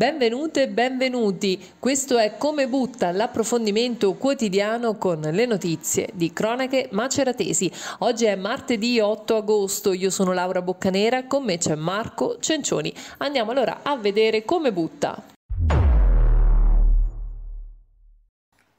Benvenute e benvenuti, questo è Come Butta l'approfondimento quotidiano con le notizie di Cronache Maceratesi. Oggi è martedì 8 agosto, io sono Laura Boccanera, con me c'è Marco Cencioni. Andiamo allora a vedere come butta.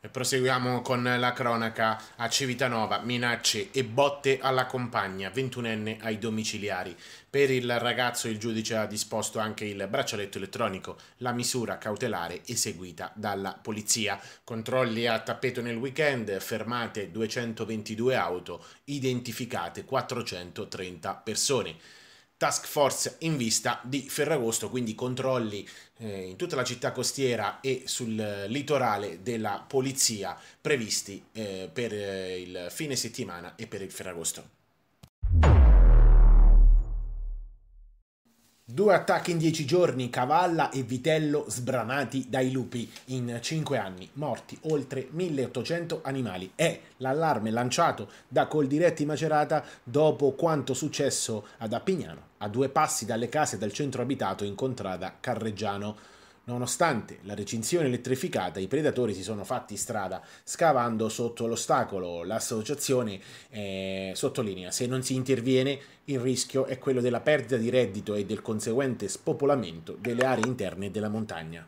proseguiamo con la cronaca a Civitanova, minacce e botte alla compagna, 21enne ai domiciliari. Per il ragazzo il giudice ha disposto anche il braccialetto elettronico, la misura cautelare eseguita dalla polizia. Controlli a tappeto nel weekend, fermate 222 auto, identificate 430 persone task force in vista di Ferragosto, quindi controlli eh, in tutta la città costiera e sul litorale della polizia previsti eh, per eh, il fine settimana e per il Ferragosto. Due attacchi in dieci giorni, cavalla e vitello sbranati dai lupi. In cinque anni morti oltre 1800 animali. È l'allarme lanciato da Coldiretti Macerata dopo quanto successo ad Appignano, a due passi dalle case del centro abitato in contrada Carreggiano. Nonostante la recinzione elettrificata, i predatori si sono fatti strada scavando sotto l'ostacolo. L'associazione eh, sottolinea, se non si interviene, il rischio è quello della perdita di reddito e del conseguente spopolamento delle aree interne della montagna.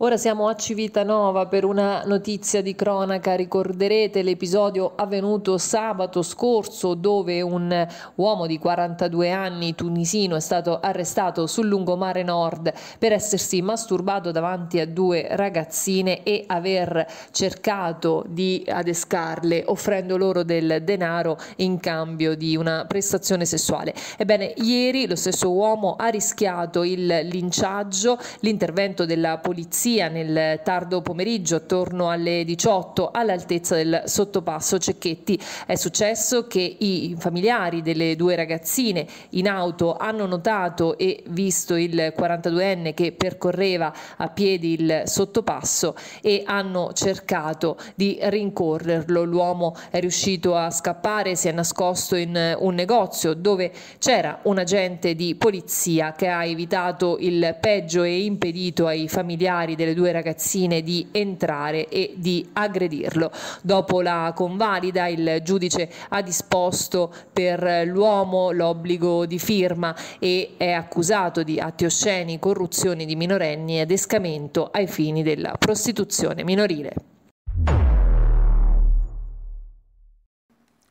Ora siamo a Civitanova per una notizia di cronaca. Ricorderete l'episodio avvenuto sabato scorso dove un uomo di 42 anni tunisino è stato arrestato sul lungomare nord per essersi masturbato davanti a due ragazzine e aver cercato di adescarle offrendo loro del denaro in cambio di una prestazione sessuale. Ebbene, ieri lo stesso uomo ha rischiato il linciaggio, l'intervento della polizia polizia nel tardo pomeriggio, attorno alle 18, all'altezza del sottopasso Cecchetti. È successo che i familiari delle due ragazzine in auto hanno notato e visto il 42enne che percorreva a piedi il sottopasso e hanno cercato di rincorrerlo. L'uomo è riuscito a scappare, si è nascosto in un negozio dove c'era un agente di polizia che ha evitato il peggio e impedito ai familiari delle due ragazzine di entrare e di aggredirlo. Dopo la convalida il giudice ha disposto per l'uomo l'obbligo di firma e è accusato di atti osceni, corruzione di minorenni ed escamento ai fini della prostituzione minorile.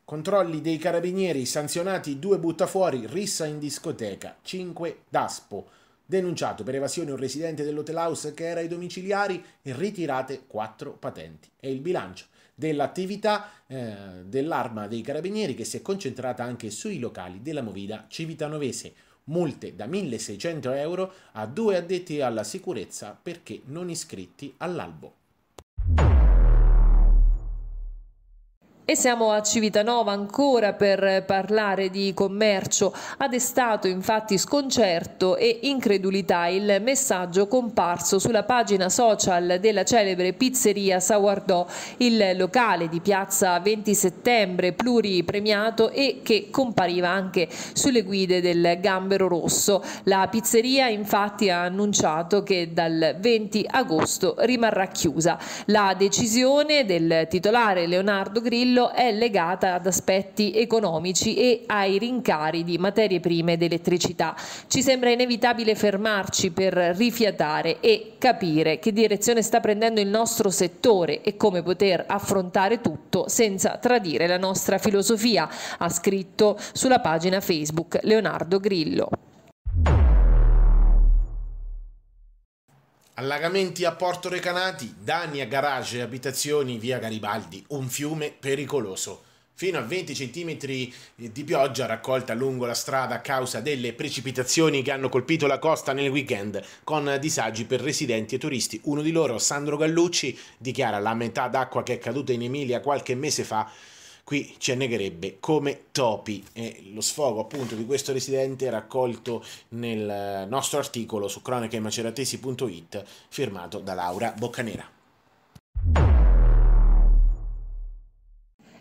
Controlli dei carabinieri sanzionati due buttafuori, rissa in discoteca, 5 Daspo denunciato per evasione un residente dell'hotel house che era ai domiciliari e ritirate quattro patenti. E il bilancio dell'attività eh, dell'arma dei carabinieri che si è concentrata anche sui locali della Movida Civitanovese. Multe da 1.600 euro a due addetti alla sicurezza perché non iscritti all'albo. E siamo a Civitanova ancora per parlare di commercio. Ha destato infatti sconcerto e incredulità il messaggio comparso sulla pagina social della celebre pizzeria Saguardò, il locale di piazza 20 settembre pluripremiato e che compariva anche sulle guide del Gambero Rosso. La pizzeria infatti ha annunciato che dal 20 agosto rimarrà chiusa. La decisione del titolare Leonardo Grillo Grillo è legata ad aspetti economici e ai rincari di materie prime ed elettricità. Ci sembra inevitabile fermarci per rifiatare e capire che direzione sta prendendo il nostro settore e come poter affrontare tutto senza tradire la nostra filosofia, ha scritto sulla pagina Facebook Leonardo Grillo. Allagamenti a Porto Recanati, danni a garage e abitazioni via Garibaldi, un fiume pericoloso. Fino a 20 cm di pioggia raccolta lungo la strada a causa delle precipitazioni che hanno colpito la costa nel weekend, con disagi per residenti e turisti. Uno di loro, Sandro Gallucci, dichiara la metà d'acqua che è caduta in Emilia qualche mese fa qui ci annegherebbe come topi. E lo sfogo appunto di questo residente è raccolto nel eh, nostro articolo su cronichemaceratesi.it firmato da Laura Boccanera.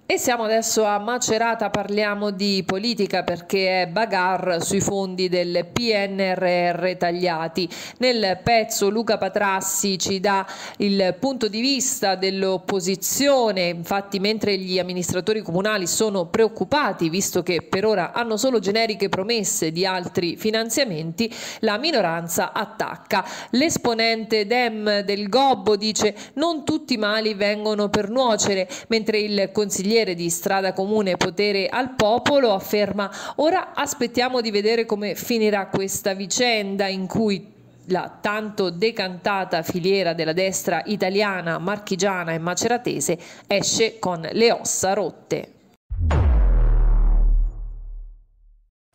E siamo adesso a Macerata, parliamo di politica perché è bagarre sui fondi del PNRR tagliati. Nel pezzo Luca Patrassi ci dà il punto di vista dell'opposizione, infatti mentre gli amministratori comunali sono preoccupati, visto che per ora hanno solo generiche promesse di altri finanziamenti, la minoranza attacca. L'esponente Dem del Gobbo dice non tutti i mali vengono per nuocere, mentre il consigliere consigliere di Strada Comune Potere al Popolo, afferma ora aspettiamo di vedere come finirà questa vicenda in cui la tanto decantata filiera della destra italiana, marchigiana e maceratese esce con le ossa rotte.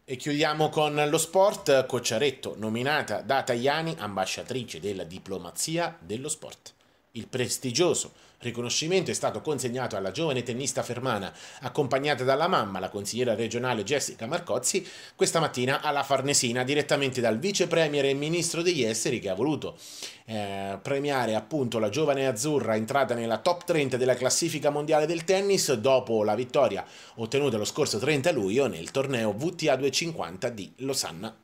E chiudiamo con lo sport. Cocciaretto, nominata da Tajani ambasciatrice della diplomazia dello sport. Il prestigioso riconoscimento è stato consegnato alla giovane tennista fermana, accompagnata dalla mamma, la consigliera regionale Jessica Marcozzi, questa mattina alla Farnesina, direttamente dal vice premier e ministro degli esteri che ha voluto eh, premiare appunto la giovane azzurra entrata nella top 30 della classifica mondiale del tennis dopo la vittoria ottenuta lo scorso 30 luglio nel torneo VTA 250 di Losanna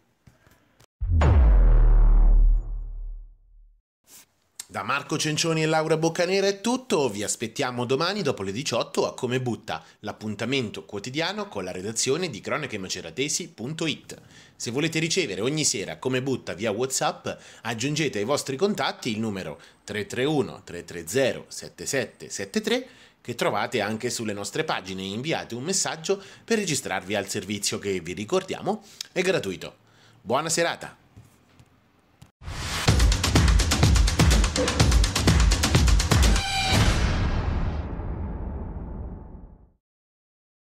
Da Marco Cencioni e Laura Boccanera è tutto, vi aspettiamo domani dopo le 18 a Come Butta, l'appuntamento quotidiano con la redazione di cronachemaceratesi.it. Se volete ricevere ogni sera Come Butta via Whatsapp, aggiungete ai vostri contatti il numero 331 330 7773 che trovate anche sulle nostre pagine e inviate un messaggio per registrarvi al servizio che vi ricordiamo è gratuito. Buona serata!